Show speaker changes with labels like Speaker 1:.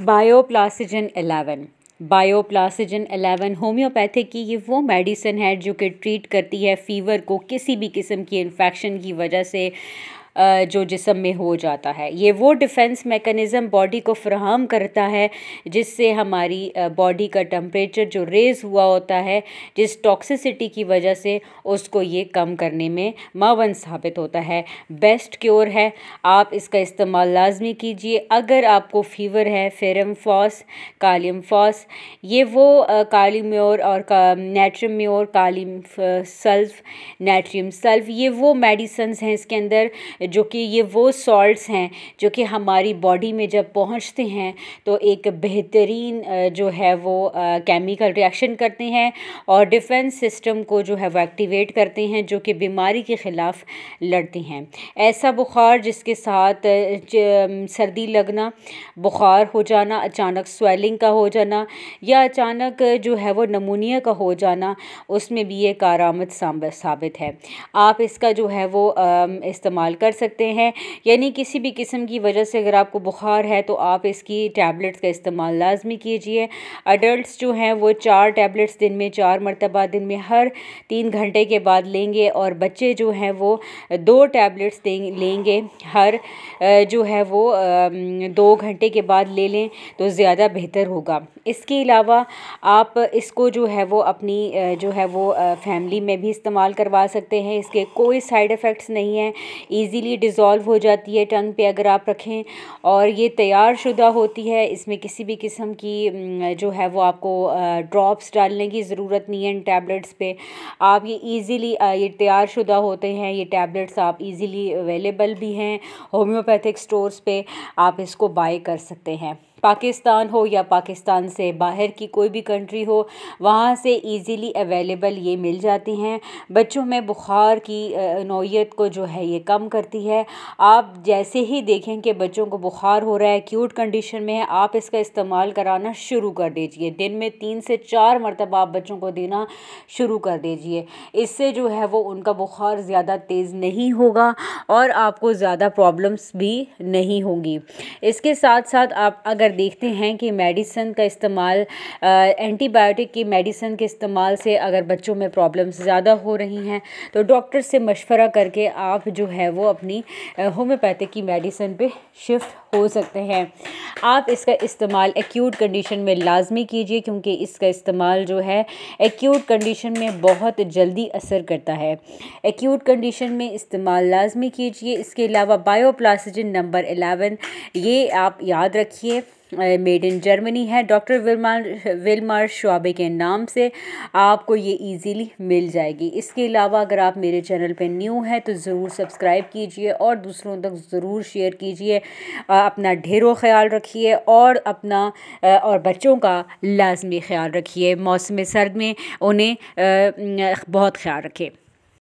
Speaker 1: बायोप्लासिजन 11 बायोप्लासिजन 11 homeopathic की ये वो मेडिसिन है जो कि ट्रीट करती है फ़ीवर को किसी भी किस्म की इन्फेक्शन की वजह से जो जिसम में हो जाता है ये वो डिफेंस मेकनिज़म बॉडी को फ्राहम करता है जिससे हमारी बॉडी का टम्परेचर जो रेज़ हुआ होता है जिस टॉक्सिसिटी की वजह से उसको ये कम करने में मावन साबित होता है बेस्ट क्योर है आप इसका इस्तेमाल लाजमी कीजिए अगर आपको फीवर है फेरम फॉस कालीम फॉस ये वो म्योर और का, नेट्रम म्योर कालीम सल्फ नेट्रियम सल्फ ये वो मेडिसन्स हैं इसके अंदर जो कि ये वो सॉल्ट्स हैं जो कि हमारी बॉडी में जब पहुंचते हैं तो एक बेहतरीन जो है वो केमिकल रिएक्शन करते हैं और डिफेंस सिस्टम को जो है वो एक्टिवेट करते हैं जो कि बीमारी के ख़िलाफ़ लड़ते हैं ऐसा बुखार जिसके साथ सर्दी लगना बुखार हो जाना अचानक स्वेलिंग का हो जाना या अचानक जो है वो नमूनिया का हो जाना उसमें भी ये कारामद साबित है आप इसका जो है वो इस्तेमाल कर सकते हैं यानी किसी भी किस्म की वजह से अगर आपको बुखार है तो आप इसकी टैबलेट्स का इस्तेमाल लाजमी कीजिए अडल्ट जो हैं वो चार टैबलेट्स दिन में चार मरतबा दिन में हर तीन घंटे के बाद लेंगे और बच्चे जो हैं वो दो टैबलेट्स लेंगे हर जो है वो दो घंटे के बाद ले लें तो ज़्यादा बेहतर होगा इसके अलावा आप इसको जो है वो अपनी जो है वो फैमिली में भी इस्तेमाल करवा सकते हैं इसके कोई साइड इफ़ेक्ट्स नहीं हैं ईज़ी इजीली डिज़ोल्व हो जाती है टंग पे अगर आप रखें और ये तैयार शुदा होती है इसमें किसी भी किस्म की जो है वो आपको ड्रॉप्स डालने की ज़रूरत नहीं है इन टैबलेट्स पे आप ये ईज़िली ये तैयार शुदा होते हैं ये टैबलेट्स आप ईज़िली अवेलेबल भी हैं होम्योपैथिक स्टोर्स पर आप इसको बाई कर सकते हैं पाकिस्तान हो या पाकिस्तान से बाहर की कोई भी कंट्री हो वहाँ से इजीली अवेलेबल ये मिल जाती हैं बच्चों में बुखार की नौीयत को जो है ये कम करती है आप जैसे ही देखें कि बच्चों को बुखार हो रहा है क्यूट कंडीशन में है आप इसका इस्तेमाल कराना शुरू कर दीजिए दिन में तीन से चार मरतब आप बच्चों को देना शुरू कर दीजिए इससे जो है वो उनका बुखार ज़्यादा तेज़ नहीं होगा और आपको ज़्यादा प्रॉब्लम्स भी नहीं होंगी इसके साथ साथ आप अगर देखते हैं कि मेडिसन का इस्तेमाल एंटीबायोटिक की मेडिसन के इस्तेमाल से अगर बच्चों में प्रॉब्लम्स ज़्यादा हो रही हैं तो डॉक्टर से मशवरा करके आप जो है वो अपनी होम्योपैथिक की मेडिसन पे शिफ्ट हो सकते हैं आप इसका इस्तेमाल एक्यूट कंडीशन में लाजमी कीजिए क्योंकि इसका इस्तेमाल जो है एक्यूट कंडीशन में बहुत जल्दी असर करता है एक्यूट कंडीशन में इस्तेमाल लाजमी कीजिए इसके अलावा बायोप्लासिजिन नंबर एलेवन ये आप याद रखिए मेड इन जर्मनी है डॉक्टर विलमार विलमार शुआबे के नाम से आपको ये इजीली मिल जाएगी इसके अलावा अगर आप मेरे चैनल पे न्यू हैं तो ज़रूर सब्सक्राइब कीजिए और दूसरों तक ज़रूर शेयर कीजिए अपना ढेरों ख्याल रखिए और अपना और बच्चों का लाजमी ख्याल रखिए मौसम सर्द में उन्हें बहुत ख्याल रखें